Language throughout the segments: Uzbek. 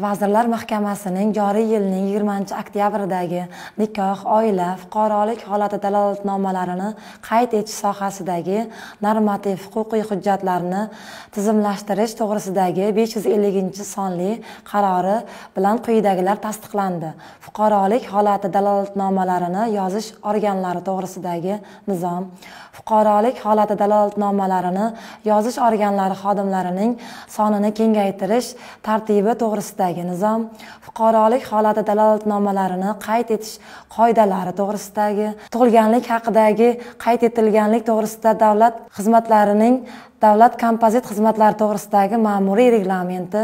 Vazirlar Mahkamasining joriy yilning 20-oktyabridagi nikoh, oila, fuqarolik holati dalolatnomalarini qayd etish sohasidagi normativ huquqiy hujjatlarni tizimlashtirish to'g'risidagi 550-sonli qarori bilan quyidagilar tasdiqlandi. Fuqarolik holati dalolatnomalarini yozish organlari to'g'risidagi nizom, fuqarolik holati dalolatnomalarini yozish organlari xodimlarining sonini kengaytirish tartibi to'g'risidagi to'g'risidagi nizom fuqarolik holati dalolatnomalarini qayd etish qoidalari to'g'risidagi tug'ilganlik haqidagi qayd etilganlik to'g'risida davlat xizmatlarining davlat kompozit xizmatlari to'g'risidagi ma'muriy reglamenti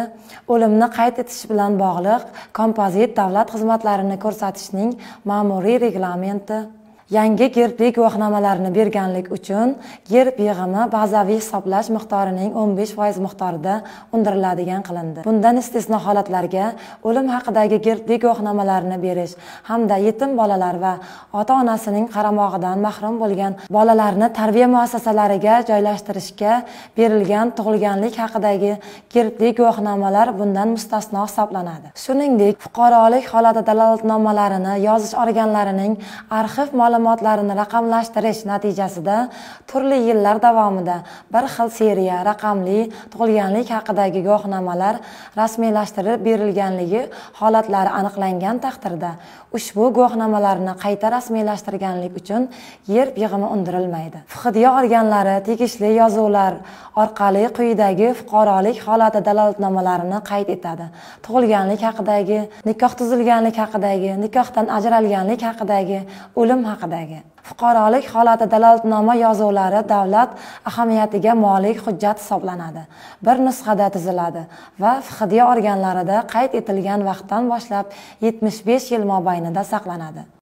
o'limni qayd etish bilan bog'liq kompozit davlat xizmatlarini ko'rsatishning ma'muriy reglamenti yangi gerbli guvohnomalarini berganlik uchun gerb yig'imi bazaviy hisoblash miqdorining 15% miqdorida undiriladigan qilindi bundan istisno holatlarga o'lim haqidagi gerbli guvohnomalarni berish hamda yetim bolalar va ota onasining qaramog'idan mahrum bo'lgan bolalarni tarbiya muassasalariga joylashtirishga berilgan tug'ilganlik haqidagi gerbli guvohnomalar bundan mustasno hisoblanadi shuningdek fuqarolik holati dalolatnomalarini yozish organlarining arxiv mol ma'lumotlarini raqamlashtirish natijasida turli yillar davomida bir xil seriya raqamli tug'ilganlik haqidagi guvohnomalar rasmiylashtirib berilganligi holatlari aniqlangan taqdirda ushbu guvohnomalarni qayta rasmiylashtirganlik uchun yer yig'imi undirilmaydi fidya organlari tegishli yozuvlar orqali quyidagi fuqarolik holati dalolatnomalarini qayd etadi tug'ilganlik haqidagi nikoh tuzilganlik haqidagi nikohdan ajralganlik haqidagi o'lim haqida haqidagi fuqarolik holati dalolatnoma yozuvlari davlat ahamiyatiga molik hujjat hisoblanadi bir nusxada tuziladi va fidya organlarida qayd etilgan vaqtdan boshlab 75 yil mobaynida saqlanadi